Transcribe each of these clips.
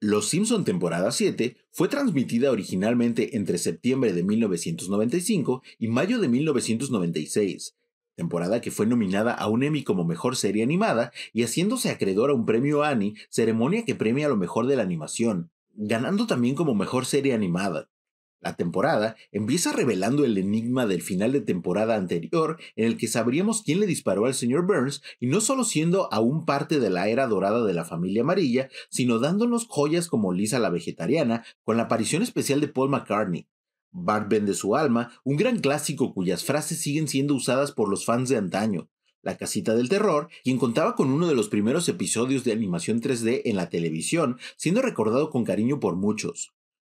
Los Simpson temporada 7 fue transmitida originalmente entre septiembre de 1995 y mayo de 1996, temporada que fue nominada a un Emmy como Mejor Serie Animada y haciéndose acreedor a un premio Annie, ceremonia que premia lo mejor de la animación, ganando también como Mejor Serie Animada. La temporada empieza revelando el enigma del final de temporada anterior en el que sabríamos quién le disparó al señor Burns y no solo siendo aún parte de la era dorada de la familia amarilla, sino dándonos joyas como Lisa la vegetariana con la aparición especial de Paul McCartney. Bart vende su alma, un gran clásico cuyas frases siguen siendo usadas por los fans de antaño. La Casita del Terror, quien contaba con uno de los primeros episodios de animación 3D en la televisión, siendo recordado con cariño por muchos.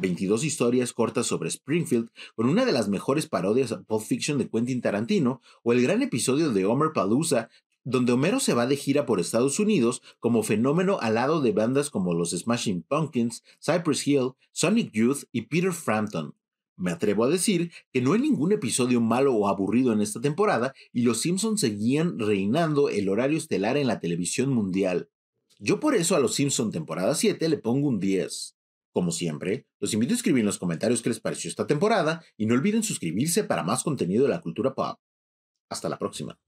22 historias cortas sobre Springfield, con una de las mejores parodias a Pulp Fiction de Quentin Tarantino, o el gran episodio de Homer Palooza, donde Homero se va de gira por Estados Unidos como fenómeno al lado de bandas como los Smashing Pumpkins, Cypress Hill, Sonic Youth y Peter Frampton. Me atrevo a decir que no hay ningún episodio malo o aburrido en esta temporada y los Simpsons seguían reinando el horario estelar en la televisión mundial. Yo por eso a los Simpson temporada 7 le pongo un 10. Como siempre, los invito a escribir en los comentarios qué les pareció esta temporada y no olviden suscribirse para más contenido de la cultura pop. Hasta la próxima.